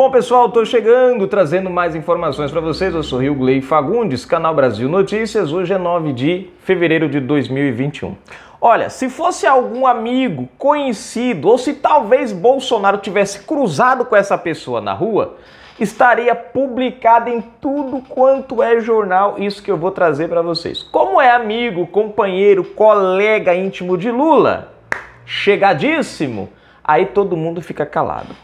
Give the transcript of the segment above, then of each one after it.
Bom, pessoal, estou chegando trazendo mais informações para vocês. Eu sou Rio Glei Fagundes, Canal Brasil Notícias. Hoje é 9 de fevereiro de 2021. Olha, se fosse algum amigo, conhecido, ou se talvez Bolsonaro tivesse cruzado com essa pessoa na rua, estaria publicada em tudo quanto é jornal, isso que eu vou trazer para vocês. Como é amigo, companheiro, colega íntimo de Lula, chegadíssimo, aí todo mundo fica calado.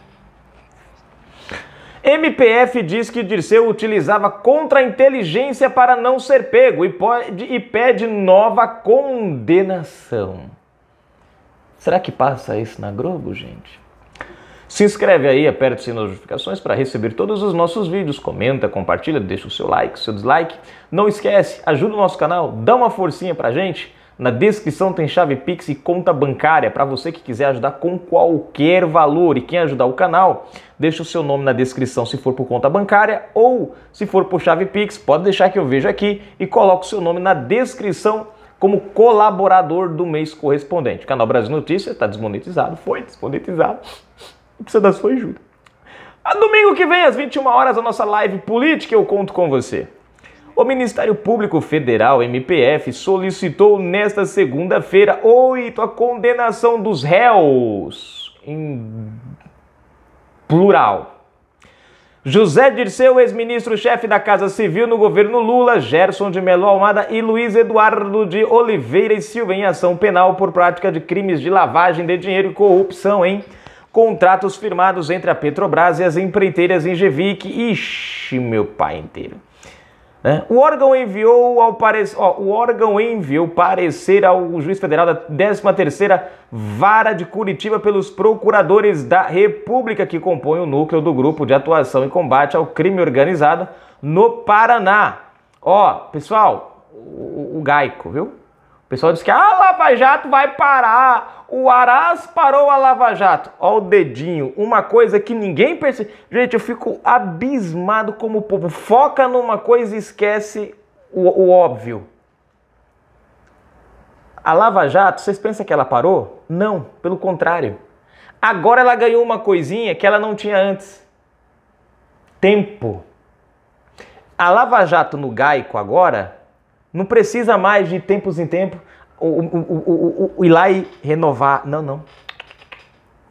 MPF diz que Dirceu utilizava contra-inteligência para não ser pego e, pode, e pede nova condenação. Será que passa isso na Globo, gente? Se inscreve aí, aperta as notificações para receber todos os nossos vídeos. Comenta, compartilha, deixa o seu like, seu dislike. Não esquece, ajuda o nosso canal, dá uma forcinha a gente. Na descrição tem chave Pix e conta bancária para você que quiser ajudar com qualquer valor. E quem ajudar o canal, deixa o seu nome na descrição se for por conta bancária ou se for por chave Pix, pode deixar que eu vejo aqui e coloque o seu nome na descrição como colaborador do mês correspondente. O canal Brasil Notícias está desmonetizado, foi desmonetizado. Precisa da sua ajuda. A domingo que vem, às 21 horas, a nossa live política, eu conto com você. O Ministério Público Federal, MPF, solicitou nesta segunda-feira, 8, a condenação dos réus em plural. José Dirceu, ex-ministro-chefe da Casa Civil no governo Lula, Gerson de Melo Almada e Luiz Eduardo de Oliveira e Silva em ação penal por prática de crimes de lavagem de dinheiro e corrupção em contratos firmados entre a Petrobras e as empreiteiras Ingevic. Ixi, meu pai inteiro. Né? O órgão enviou ao parecer, o órgão enviou parecer ao juiz federal da 13 a Vara de Curitiba pelos procuradores da República que compõem o núcleo do grupo de atuação e combate ao crime organizado no Paraná. Ó, pessoal, o, o, o Gaico, viu? O pessoal disse que a ah, Lava Jato vai parar o Aras parou a Lava Jato. Ó o dedinho, uma coisa que ninguém percebe. Gente, eu fico abismado como o povo foca numa coisa e esquece o, o óbvio. A Lava Jato, vocês pensam que ela parou? Não, pelo contrário. Agora ela ganhou uma coisinha que ela não tinha antes. Tempo. A Lava Jato no Gaico agora não precisa mais de tempos em tempo o, o, o, ir lá e renovar. Não, não.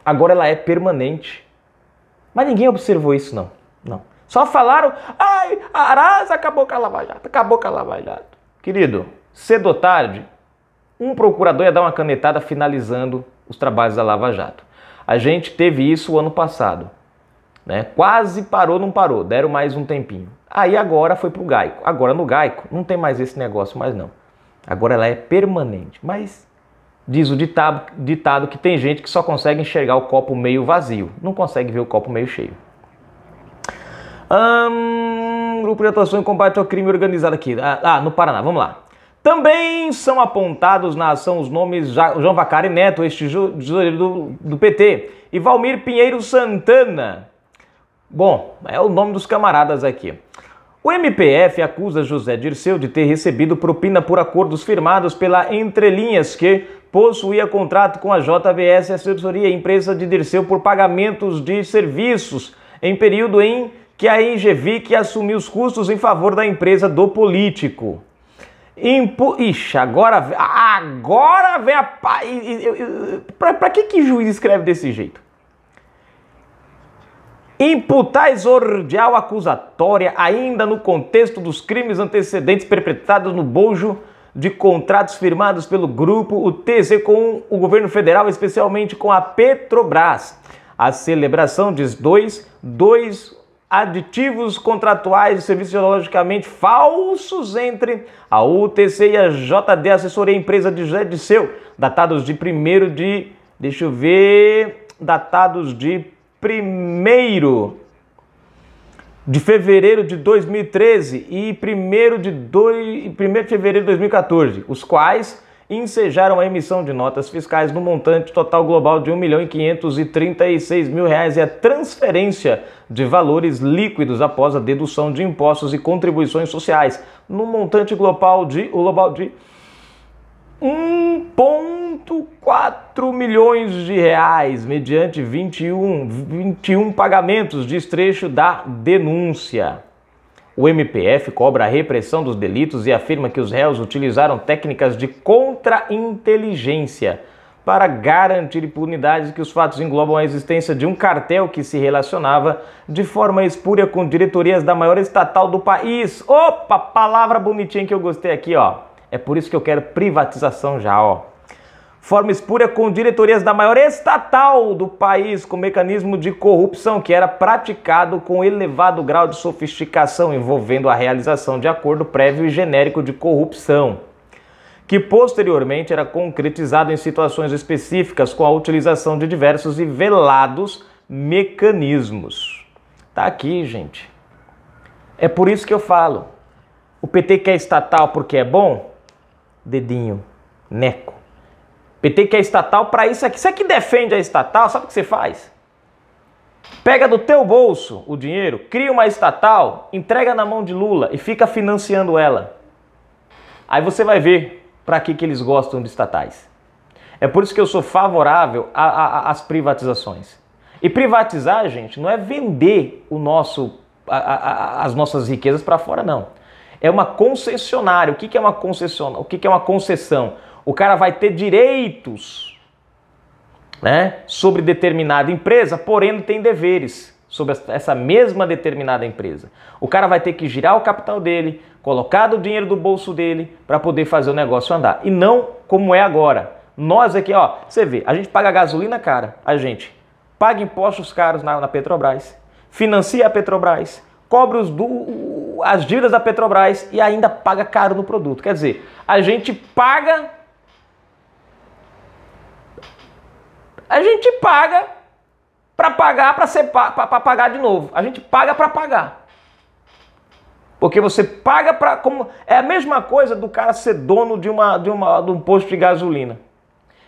Agora ela é permanente. Mas ninguém observou isso, não. Não. Só falaram, ai, Arasa acabou com a Lava Jato, acabou com a Lava Jato. Querido, cedo ou tarde, um procurador ia dar uma canetada finalizando os trabalhos da Lava Jato. A gente teve isso o ano passado. Né? Quase parou, não parou, deram mais um tempinho. Aí agora foi pro Gaico. Agora no Gaico não tem mais esse negócio mais não. Agora ela é permanente. Mas diz o ditado, ditado que tem gente que só consegue enxergar o copo meio vazio, não consegue ver o copo meio cheio. Um, grupo de atuação em combate ao crime organizado aqui. Ah, ah, no Paraná, vamos lá. Também são apontados na ação os nomes João Vacari Neto, este tesoureiro do, do PT, e Valmir Pinheiro Santana. Bom, é o nome dos camaradas aqui. O MPF acusa José Dirceu de ter recebido propina por acordos firmados pela Entrelinhas, que possuía contrato com a JBS Assessoria, empresa de Dirceu, por pagamentos de serviços em período em que a Ingevic assumiu os custos em favor da empresa do político. Impo... Ixi, agora, agora vem a... Pra, que que juiz escreve desse jeito? Imputar exordial acusatória ainda no contexto dos crimes antecedentes perpetrados no bojo de contratos firmados pelo grupo, o TC com o governo federal, especialmente com a Petrobras. A celebração diz dois, dois aditivos contratuais de serviços geologicamente falsos entre a UTC e a JD Assessoria Empresa de José de Seu, datados de 1 de. Deixa eu ver. Datados de 1 de fevereiro de 2013 e 1 de, dois primeiro de fevereiro de 2014, os quais ensejaram a emissão de notas fiscais no montante total global de R$ 1.536.000 e a transferência de valores líquidos após a dedução de impostos e contribuições sociais, no montante global de, global de 1. 1,4 milhões de reais mediante 21, 21 pagamentos de trecho da denúncia. O MPF cobra a repressão dos delitos e afirma que os réus utilizaram técnicas de contra-inteligência para garantir impunidade que os fatos englobam a existência de um cartel que se relacionava de forma espúria com diretorias da maior estatal do país. Opa, palavra bonitinha que eu gostei aqui, ó. É por isso que eu quero privatização já, ó forma espúria com diretorias da maior estatal do país, com mecanismo de corrupção que era praticado com elevado grau de sofisticação, envolvendo a realização de acordo prévio e genérico de corrupção, que posteriormente era concretizado em situações específicas com a utilização de diversos e velados mecanismos. Tá aqui, gente. É por isso que eu falo. O PT quer estatal porque é bom? Dedinho, neco. PT quer é estatal para isso aqui. Você que defende a estatal, sabe o que você faz? Pega do teu bolso o dinheiro, cria uma estatal, entrega na mão de Lula e fica financiando ela. Aí você vai ver para que, que eles gostam de estatais. É por isso que eu sou favorável às privatizações. E privatizar, gente, não é vender o nosso, a, a, as nossas riquezas para fora, não. É uma concessionária. O que, que é uma concessionária? O que, que é uma concessão? o cara vai ter direitos né, sobre determinada empresa, porém não tem deveres sobre essa mesma determinada empresa. O cara vai ter que girar o capital dele, colocar o dinheiro do bolso dele para poder fazer o negócio andar. E não como é agora. Nós aqui, ó, você vê, a gente paga gasolina cara, a gente paga impostos caros na, na Petrobras, financia a Petrobras, cobre os do, as dívidas da Petrobras e ainda paga caro no produto. Quer dizer, a gente paga A gente paga para pagar para ser para pagar de novo. A gente paga para pagar. Porque você paga para como é a mesma coisa do cara ser dono de uma de uma de um posto de gasolina.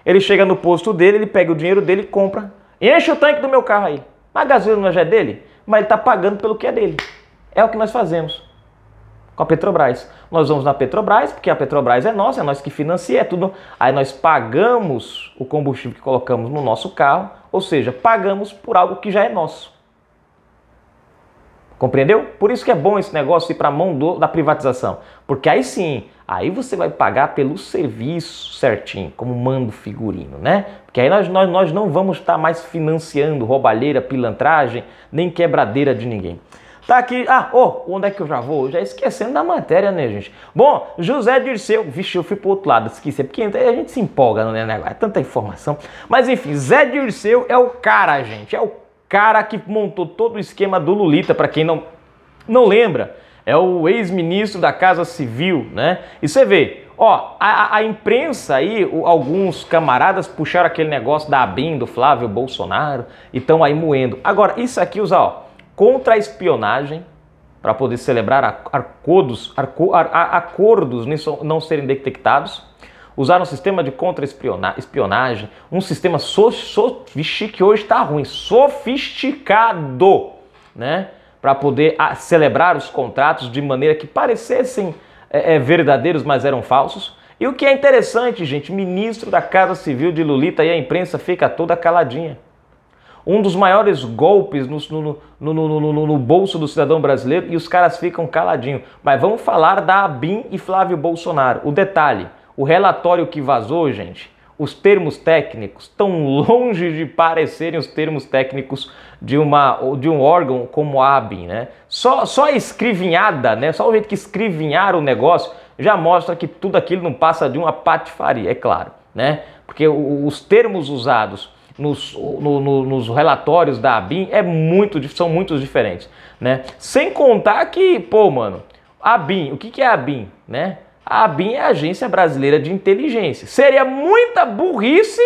Ele chega no posto dele, ele pega o dinheiro dele e compra. Enche o tanque do meu carro aí. Mas a gasolina já é dele, mas ele está pagando pelo que é dele. É o que nós fazemos com a Petrobras. Nós vamos na Petrobras, porque a Petrobras é nossa, é nós que financia, é tudo. Aí nós pagamos o combustível que colocamos no nosso carro, ou seja, pagamos por algo que já é nosso. Compreendeu? Por isso que é bom esse negócio ir para a mão do, da privatização. Porque aí sim, aí você vai pagar pelo serviço certinho, como manda o figurino, né? Porque aí nós, nós, nós não vamos estar tá mais financiando roubalheira, pilantragem, nem quebradeira de ninguém. Tá aqui. Ah, ô, oh, onde é que eu já vou? Já esquecendo da matéria, né, gente? Bom, José Dirceu. Vixe, eu fui pro outro lado, esqueci. É porque a gente se empolga no né, negócio, né, é tanta informação. Mas enfim, Zé Dirceu é o cara, gente. É o cara que montou todo o esquema do Lulita, para quem não, não lembra. É o ex-ministro da Casa Civil, né? E você vê, Ó, a, a, imprensa aí, o, alguns camaradas puxaram aquele negócio da ABIN, do Flávio Bolsonaro, e estão aí moendo. Agora, isso aqui, usa, ó, contra a espionagem para poder celebrar acordos arco, ar, ar, acordos não serem detectados. usar um sistema de contra-espionagem, um sistema so, que hoje está ruim, sofisticado, né? Para poder ah, celebrar os contratos de maneira que parecessem é, é, verdadeiros, mas eram falsos. E o que é interessante, gente, ministro da Casa Civil de Lulita e a imprensa fica toda caladinha um dos maiores golpes no, no, no, no, bolso do cidadão brasileiro e os caras ficam caladinhos. Mas vamos falar da ABIN e Flávio Bolsonaro. O detalhe, o relatório que vazou, gente, os termos técnicos estão longe de parecerem os termos técnicos de, uma, de um órgão como a ABIN, né? Só, só a escrivinhada, né? Só o jeito que escrivinhar o negócio já mostra que tudo aquilo não passa de uma patifaria, é claro, né? Porque os termos usados nos, no, no, nos relatórios da ABIN é muito, são muito diferentes, né? Sem contar que, pô, mano, a ABIN, o que, que é a ABIN, né? A ABIN é a Agência Brasileira de Inteligência. Seria muita burrice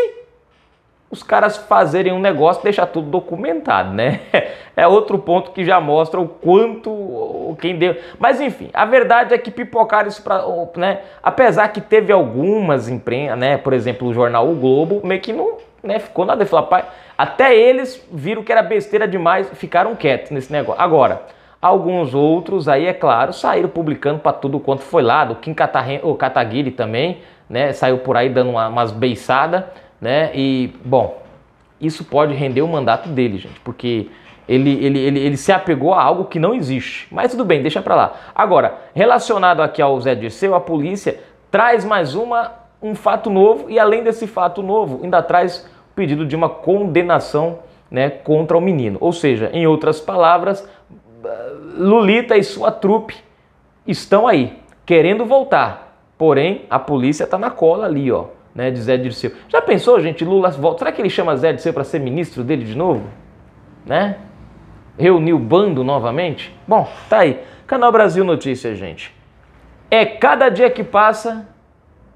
os caras fazerem um negócio e deixar tudo documentado, né? É outro ponto que já mostra o quanto quem deu. Mas enfim, a verdade é que pipocaram isso para, né? Apesar que teve algumas imprensa, né? Por exemplo, o jornal O Globo meio que não né, ficou nada. Ele falou, pai, até eles viram que era besteira demais, ficaram quietos nesse negócio. Agora, alguns outros aí, é claro, saíram publicando para tudo quanto foi lado. O Kim Katahen, o Kataguiri também, né, saiu por aí dando uma, umas beiçadas, né, e, bom, isso pode render o mandato dele, gente, porque... Ele, ele, ele, ele, se apegou a algo que não existe. Mas tudo bem, deixa pra lá. Agora, relacionado aqui ao Zé Dirceu, a polícia traz mais uma um fato novo e além desse fato novo, ainda traz o pedido de uma condenação né, contra o menino. Ou seja, em outras palavras, Lulita e sua trupe estão aí, querendo voltar. Porém, a polícia está na cola ali, ó, né, de Zé Dirceu. Já pensou, gente, Lula volta? Será que ele chama Zé Dirceu para ser ministro dele de novo? Né? reuniu o bando novamente? Bom, tá aí. Canal Brasil Notícias, gente. É cada dia que passa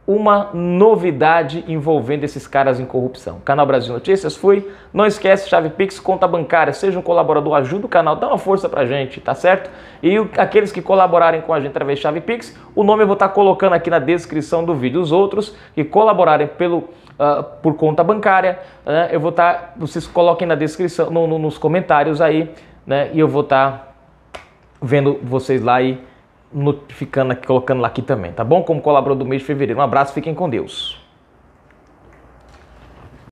uma novidade envolvendo esses caras em corrupção. Canal Brasil Notícias, fui. Não esquece, chave Pix, conta bancária, seja um colaborador, ajuda o canal, dá uma força pra gente, tá certo? E aqueles que colaborarem com a gente através de chave Pix, o nome eu vou estar tá colocando aqui na descrição do vídeo. Os outros que colaborarem pelo Uh, por conta bancária. Né, eu vou estar, tá, vocês coloquem na descrição, no, no, nos comentários aí, né? E eu vou estar tá vendo vocês lá e notificando aqui, colocando lá aqui também, tá bom? Como colaborador do mês de fevereiro. Um abraço, fiquem com Deus.